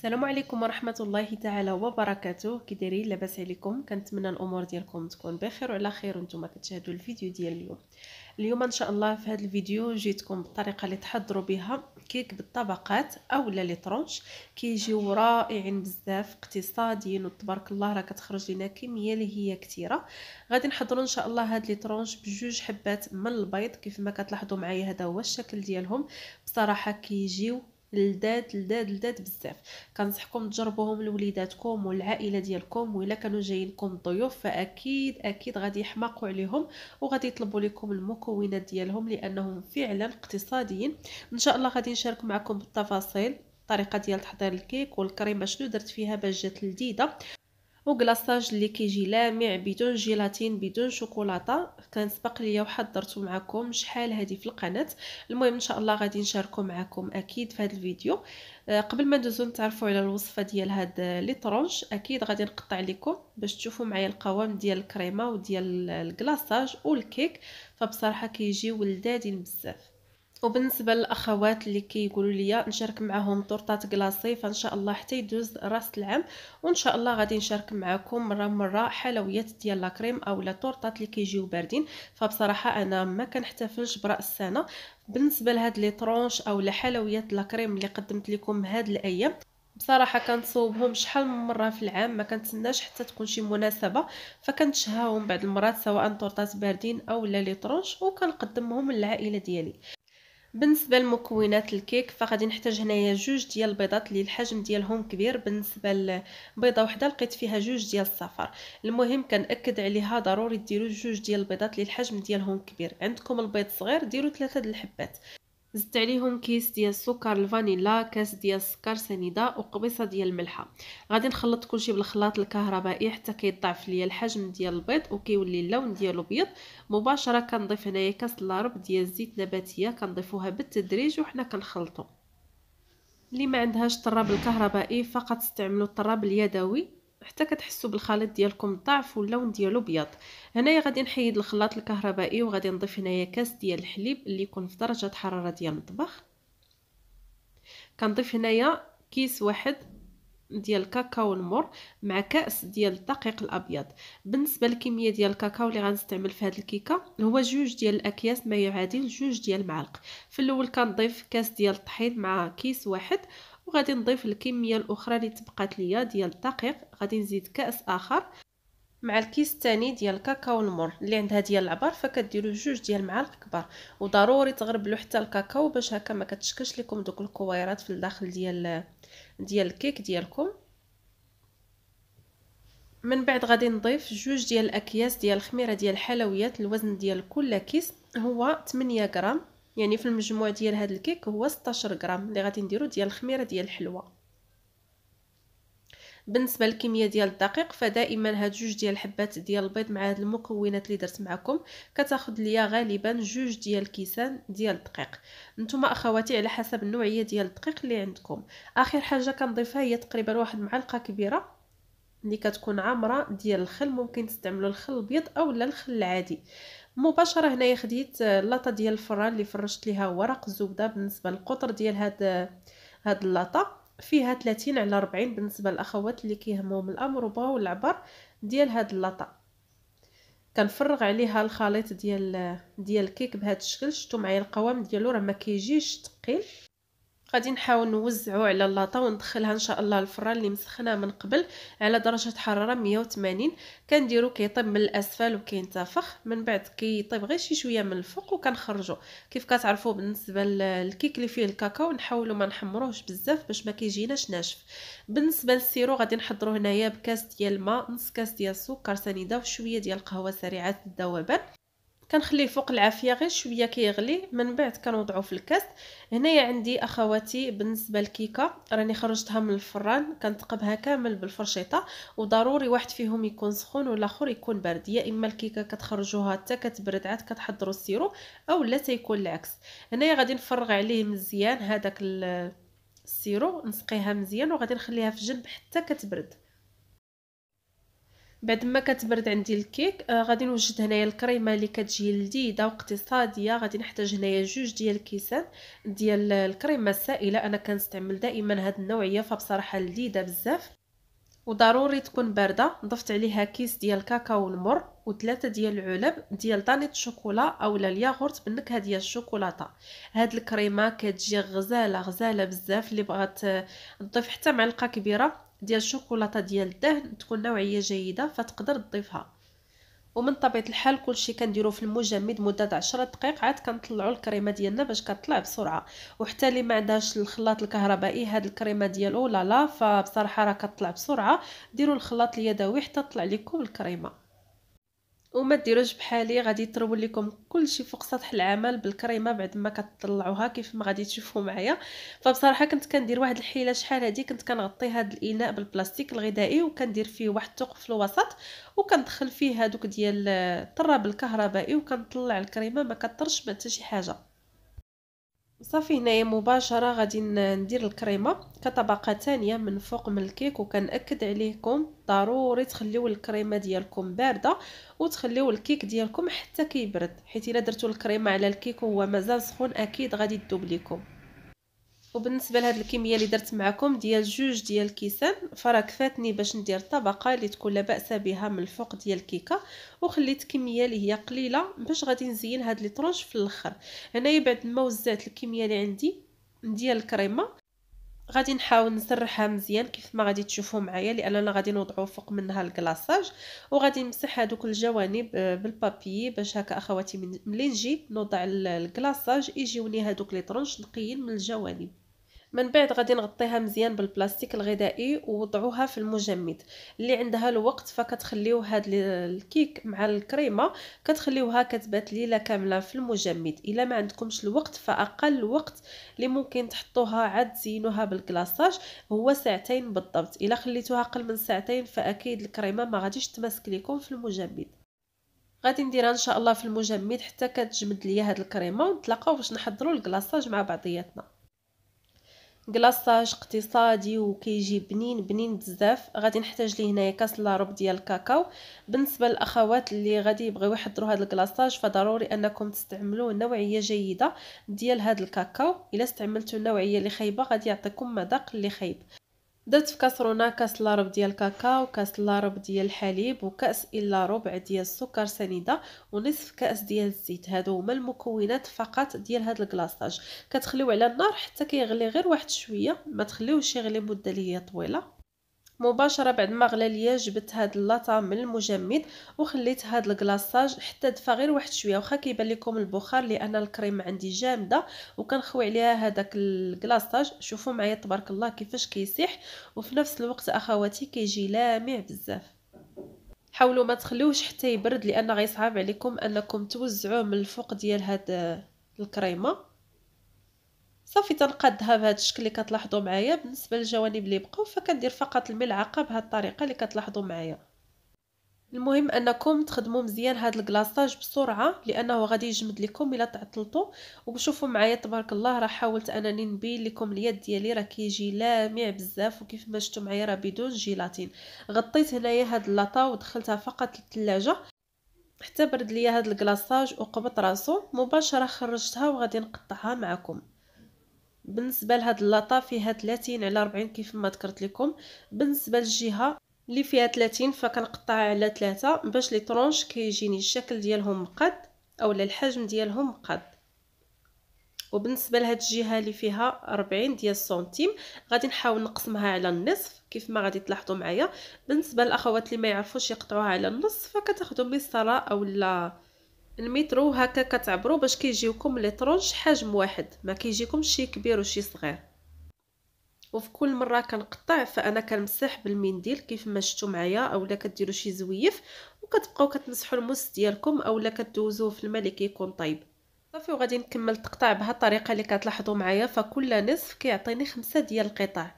السلام عليكم ورحمه الله تعالى وبركاته كي دايرين لاباس عليكم كنتمنى الامور ديالكم تكون بخير وعلى خير وانتم كتشاهدوا الفيديو ديال اليوم اليوم ان شاء الله في هذا الفيديو جيتكم بالطريقه اللي تحضروا بها كيك بالطبقات اولا لي كيجيو رائعين بزاف اقتصاديين وتبارك الله راه كتخرج لنا كميه اللي هي كثيره غادي نحضروا ان شاء الله هاد لي بجوج حبات من البيض كيف ما كتلاحظوا معايا هذا هو الشكل ديالهم بصراحه كيجيو لذات لذات لذات بزاف كنصحكم تجربوهم لوليداتكم والعائله ديالكم وإلا كانوا جايينكم ضيوف فاكيد اكيد غادي يحماقوا عليهم وغادي يطلبوا لكم المكونات ديالهم لانهم فعلا اقتصاديين ان شاء الله غادي نشارك معكم بالتفاصيل الطريقه ديال تحضير الكيك والكريمه شنو درت فيها باش جات لذيذه وكلاصاج اللي كيجي لامع بدون جيلاتين بدون شوكولاته سبق ليا وحضرته معكم شحال هذه في القناه المهم ان شاء الله غادي نشاركو معكم اكيد في هذا الفيديو آه، قبل ما ندوزو نتعرفوا على الوصفه ديال هاد لي طرونج اكيد غادي نقطع لكم باش تشوفوا معايا القوام ديال الكريمه وديال الكلاصاج والكيك فبصراحه كيجيو لذاذين بزاف وبالنسبه للاخوات اللي كيقولوا كي لي نشارك معاهم طورتات كلاصي فان شاء الله حتى يدوز راس العام وان شاء الله غادي نشارك معكم مره مره حلويات ديال لاكريم او اولا طورطات اللي كيجيو باردين فبصراحه انا ما كنحتفلش براس السنه بالنسبه لهاد لي طرونش اولا حلويات لاكريم اللي قدمت لكم هاد الايام بصراحه كنصوبهم شحال من مره في العام ما كنتسناش حتى تكون شي مناسبه فكنتشهاهم بعض المرات سواء طورطات باردين او لا لي طرونش وكنقدمهم للعائله ديالي بالنسبه لمكونات الكيك فغادي نحتاج هنايا جوج ديال البيضات اللي الحجم ديالهم كبير بالنسبه لبيضه وحده لقيت فيها جوج ديال الصفر المهم كنأكد عليها ضروري ديروا جوج ديال البيضات اللي الحجم ديالهم كبير عندكم البيض صغير ديروا ثلاثه د الحبات زدت عليهم كيس ديال السكر الفانيلا كاس ديال السكر سنيده وقبيصه ديال الملحه غادي نخلط كلشي بالخلاط الكهربائي حتى كيضاعف ليا الحجم ديال البيض وكيولي اللون ديالو بيض مباشره كنضيف هنايا كاس لارب ديال الزيت نباتيه كنضيفوها بالتدريج وحنا كنخلطو اللي ما عندهاش طراب الكهربائي فقط استعملوا الطراب اليدوي حتى كتحسوا بالخليط ديالكم ضعف واللون ديالو ابيض هنايا غادي نحيد الخلاط الكهربائي وغادي نضيف هنايا كاس ديال الحليب اللي يكون في درجه حراره ديال المطبخ كنضيف هنايا كيس واحد ديال الكاكاو المر مع كاس ديال الدقيق الابيض بالنسبه للكميه ديال الكاكاو اللي غنستعمل في هذه الكيكه هو جوج ديال الاكياس ما يعادل جوج ديال المعالق في الاول كنضيف كاس ديال الطحين مع كيس واحد وغادي نضيف الكميه الاخرى اللي تبقات ليا ديال الدقيق غادي نزيد كاس اخر مع الكيس الثاني ديال الكاكاو المر اللي عندها ديال العبر فكديروا جوج ديال المعالق كبار وضروري تغربلو حتى الكاكاو باش هكا ما كتشكش لكم دوك الكويرات في الداخل ديال ديال الكيك ديالكم من بعد غادي نضيف جوج ديال الاكياس ديال الخميره ديال الحلويات الوزن ديال كل كيس هو 8 غرام يعني في المجموع ديال هذا الكيك هو 16 غرام اللي غادي نديرو ديال الخميره ديال الحلوى بالنسبه للكميه ديال الدقيق فدائما هاد جوج ديال الحبات ديال البيض مع هاد المكونات اللي درت معكم كتاخد ليا غالبا جوج ديال الكيسان ديال الدقيق نتوما اخواتي على حسب النوعيه ديال الدقيق اللي عندكم اخر حاجه كنضيفها هي تقريبا واحد معلقه كبيره اللي كتكون عامره ديال الخل ممكن تستعملوا الخل الابيض اولا الخل العادي مباشره هنايا خديت آه، اللاطه ديال الفران اللي فرشت ليها ورق الزبده بالنسبه للقطر ديال آه، هاد هاد اللاطه فيها 30 على 40 بالنسبه للاخوات اللي كيهمهم الامر وبغاو العبر ديال هاد اللاطه كنفرغ عليها الخليط ديال آه، ديال الكيك بهذا الشكل شفتوا معايا القوام ديالو راه ما كيجيش ثقيل غادي نحاول نوزعو على لاطا وندخلها ان شاء الله الفران اللي مسخناه من قبل على درجه حراره 180 كنديرو كيطيب من الاسفل وكينتفخ من بعد كيطيب غير شي شويه من الفوق وكنخرجو كيف كتعرفوا بالنسبه للكيك اللي فيه الكاكاو نحاولوا ما نحمروهش بزاف باش ما كيجيناش ناشف بالنسبه للسيرو غادي نحضرو هنايا بكاس ديال الماء نص كاس ديال السكر سنيده وشويه ديال القهوه سريعه الذوبان كنخليه فوق العافيه غير شويه كيغلي من بعد كنوضعو في الكاس هنايا عندي اخواتي بالنسبه للكيكه راني خرجتها من الفران كنتقبها كامل بالفرشيطه وضروري واحد فيهم يكون سخون والاخر يكون بارد يا اما الكيكه كتخرجوها حتى كتبرد عاد كتحضروا السيرو او لا تيكون العكس هنايا غادي نفرغ عليه مزيان هذاك السيرو نسقيها مزيان وغادي نخليها في جنب حتى كتبرد بعد ما كتبرد عندي الكيك آه غادي نوجد هنايا الكريمه اللي كتجي لذيذه واقتصاديه غادي نحتاج هنايا جوج ديال الكيسان ديال الكريمه السائله انا كنستعمل دائما هاد النوعيه فبصراحه لذيذه بزاف وضروري تكون بارده ضفت عليها كيس ديال الكاكاو المر وثلاثه ديال العلب ديال طانيت الشوكولا اولا الياغورت بالنكهه ديال الشوكولاته هاد الكريمه كتجي غزاله غزاله بزاف اللي بغات آه، تضيف حتى معلقه كبيره ديال الشوكولاته ديال الدهن تكون نوعيه جيده فتقدر تضيفها ومن طبيعه الحال كلشي كنديرو في المجمد مده 10 دقائق عاد كنطلعوا الكريمه ديالنا باش كتطلع بسرعه وحتى اللي ما عندهاش الخلاط الكهربائي هاد الكريمه ديالو لا لا فبصراحه راه كتطلع بسرعه ديروا الخلاط اليدوي حتى تطلع لكم الكريمه وما ديروش بحالي غادي يطرول لكم كلشي فوق سطح العمل بالكريمه بعد ما كتطلعوها كيف ما غادي تشوفوا معايا فبصراحه كنت كندير واحد الحيله شحال هذه كنت كنغطي هذا الاناء بالبلاستيك الغذائي وكندير فيه واحد الثقب في الوسط وكندخل فيه هذوك ديال الطراب الكهربائي وكنطلع الكريمه ما كطرش حتى شي حاجه صافي هنايا مباشره غادي ندير الكريمه كطبقه ثانيه من فوق من الكيك وكنأكد عليكم ضروري تخليو الكريمه ديالكم بارده وتخليو الكيك ديالكم حتى كيبرد حيت الا درتو الكريمه على الكيك وهو مازال سخون اكيد غادي تذوب لكم وبالنسبه لهاد الكميه اللي درت معكم ديال جوج ديال الكيسان فراه كفاتني باش ندير طبقه اللي تكون لا باس بها من الفوق ديال الكيكه وخليت كميه اللي هي قليله باش غادي نزين هاد لي طرونش في الاخر هنايا بعد ما وزعت الكميه اللي عندي ديال الكريمه غادي نحاول نسرحها مزيان كيف ما غادي تشوفوا معايا لاننا غادي نوضعوا فوق منها الكلاصاج وغادي نمسح هذوك الجوانب آه، بالبابي باش هكا اخواتي ملي نجي نوضع الكلاصاج يجيوني هذوك لي طرونش نقيين من الجوانب من بعد غادي نغطيها مزيان بالبلاستيك الغذائي ووضعوها في المجمد اللي عندها الوقت فكتخليو هاد الكيك مع الكريمه كتخليوها كتبات ليله كامله في المجمد الا ما عندكمش الوقت فاقل وقت اللي ممكن تحطوها عاد تزينوها بالكلاصاج هو ساعتين بالضبط الا خليتوها اقل من ساعتين فاكيد الكريمه ما غاديش تمسك لكم في المجمد غادي نديرها ان شاء الله في المجمد حتى كتجمد ليا هاد الكريمه ونتلاقاو باش نحضروا الكلاصاج مع بعضياتنا كلاصاج اقتصادي وكيجي بنين بنين بزاف غادي نحتاج ليه هنايا كاس لا روب ديال الكاكاو بالنسبه للاخوات اللي غادي يبغيو يحضروا هذا الكلاصاج فضروري انكم تستعملوا نوعيه جيده ديال هذا الكاكاو الا استعملتوا النوعيه اللي خايبه غادي يعطيكم مذاق اللي خايب درت في كاسرونه كاس الا ربع ديال الكاكاو كاس الا ربع ديال الحليب وكاس الا ربع ديال السكر سنيده ونصف كاس ديال الزيت هادو هما المكونات فقط ديال هاد الكلاصاج كتخليو على النار حتى كيغلي غير واحد شويه ما تخليوش يغلي مده اللي هي طويله مباشره بعد ما غلا ليا جبت هاد اللاطا من المجمد وخليت هاد الكلاصاج حتى دفا غير واحد شويه واخا كيبان لكم البخار لان الكريم عندي جامده وكنخوي عليها هذاك الكلاصاج شوفوا معايا تبارك الله كيفاش كيسيح وفي نفس الوقت اخواتي كيجي لامع بزاف حاولوا ما تخلوش حتى يبرد لان غيصعب عليكم انكم توزعوه من الفوق ديال هاد الكريمه صافي تنقادها بهذا الشكل اللي كتلاحظوا معايا بالنسبه للجوانب اللي بقاو فكندير فقط الملعقه بهذه الطريقه اللي كتلاحظوا معايا المهم انكم تخدموا مزيان هذا الكلاصاج بسرعه لانه غادي يجمد لكم الا تعطلتوا وشوفوا معايا تبارك الله راه حاولت انني نبين لكم اليد ديالي راه كيجي لامع بزاف وكيف ما شفتوا معايا راه بدون جيلاتين غطيت هنايا هاد اللاطا ودخلتها فقط للثلاجه حتى برد ليا هاد الكلاصاج وقبط راسو مباشره خرجتها وغادي نقطعها معكم بالنسبه لهاد اللاطه فيها 30 على 40 كيف ما ذكرت لكم بالنسبه للجهه اللي فيها 30 فكنقطعها على 3 باش لي طرونش كيجيني الشكل ديالهم مقاد اولا الحجم ديالهم مقاد وبالنسبه لهاد الجهه اللي فيها 40 ديال السنتيم غادي نحاول نقسمها على النصف كيف ما غادي تلاحظوا معايا بالنسبه للاخوات اللي ما يعرفوش يقطعوها على النصف فكتاخذوا مسطره اولا المترو هكا كتعبروا باش كيجيوكم ليطرونج حجم واحد ما كيجيكمش شي كبير وشي صغير وفي كل مره كنقطع فانا كنمسح بالمنديل كيف ما شفتوا معايا اولا كديروا شي زويف وكتبقاو كتمسحوا الموس ديالكم اولا كدوزوه في الماء اللي كيكون طايب صافي وغادي نكمل التقطاع بهذه الطريقه اللي كتلاحظوا معايا فكل نصف كيعطيني خمسة ديال القطع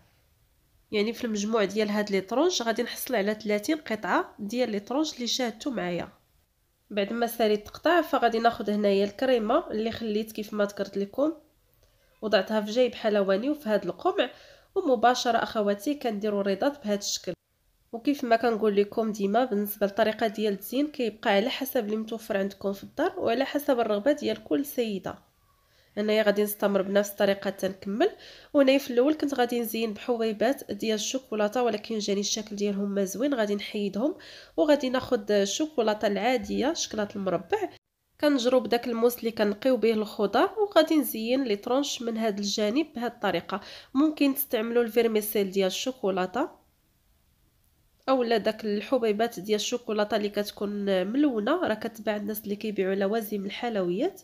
يعني في المجموع ديال هاد لي طرونج غادي نحصل على 30 قطعه ديال لي طرونج اللي شاهدتوا معايا بعد ما سالي تقطع فغادي ناخذ هنايا الكريمه اللي خليت كيف ما ذكرت لكم وضعتها في جيب حلواني وفي هذا القمع ومباشره اخواتي كنديروا الريضات بهذا الشكل وكيف ما كنقول لكم ديما بالنسبه للطريقه ديال التزيين كيبقى على حسب اللي متوفر عندكم في الدار وعلى حسب الرغبه ديال كل سيده انايا غادي نستمر بنفس الطريقه حتى نكمل وهنايا في الاول كنت غادي نزين بحبيبات ديال الشوكولاته ولكن جاني الشكل ديالهم ما زوين غادي نحيدهم وغادي ناخذ الشوكولاته العاديه شكلات المربع كنجرو بداك الموس اللي كنقيو به الخضر وغادي نزين لي طرونش من هذا الجانب بهذه الطريقه ممكن تستعملوا الفيرميسيل ديال الشوكولاته اولا داك الحبيبات ديال الشوكولاته اللي كتكون ملونه راه كتباع الناس اللي كيبيعوا لوازم الحلويات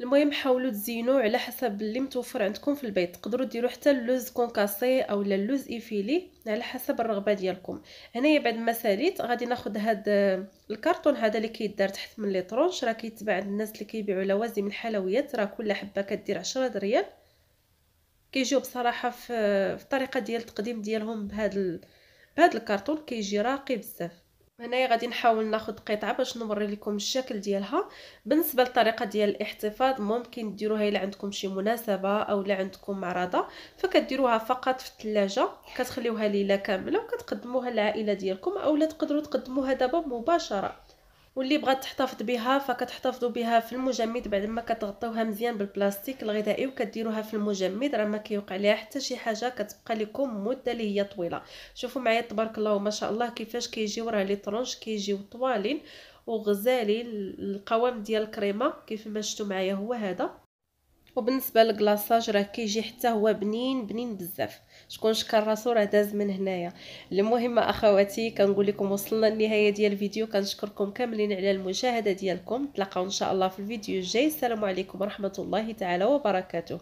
المهم حاولوا تزينوا على حسب اللي متوفر عندكم في البيت تقدروا ديروا حتى اللوز كونكاسي اولا اللوز ايفيلي على حسب الرغبه ديالكم هنايا بعد ما ساليت غادي ناخذ هذا آه، الكرتون هذا اللي كيدار تحت من لي طرونش راه كيتباع عند الناس اللي كيبيعوا لوازم الحلويات راه كل حبه كدير 10 دريال كيجيو بصراحه في الطريقه آه، ديال التقديم ديالهم بهذا بهذا الكرتون كيجي راقي بزاف هنايا غادي نحاول ناخد قطعه باش نوري لكم الشكل ديالها بالنسبه للطريقه ديال الاحتفاظ ممكن ديروها الا عندكم شي مناسبه او الا عندكم معرضه فكديروها فقط في الثلاجه كتخليوها ليله كامله وكتقدموها للعائله ديالكم او لا تقدروا تقدموها دابا مباشره واللي بغات تحتفظ بها فكتحتفظوا بها في المجمد بعد ما كتغطيوها مزيان بالبلاستيك الغذائي وكديروها في المجمد راه ما كيوقع ليها حتى شي حاجه كتبقى لكم مده اللي هي طويله شوفوا معايا تبارك الله وما شاء الله كيفاش كيجيو راه لي طرونش كيجيو طوالين وغزالين القوام ديال الكريمه كيف ما شفتوا معايا هو هذا وبالنسبه للكلاصاج راه كيجي حتى هو بنين بنين بزاف شكون شكر راسو راه داز من هنايا المهم اخواتي كنقول لكم وصلنا للنهايه ديال الفيديو كنشكركم كاملين على المشاهده ديالكم نتلاقاو ان شاء الله في الفيديو الجاي السلام عليكم ورحمه الله تعالى وبركاته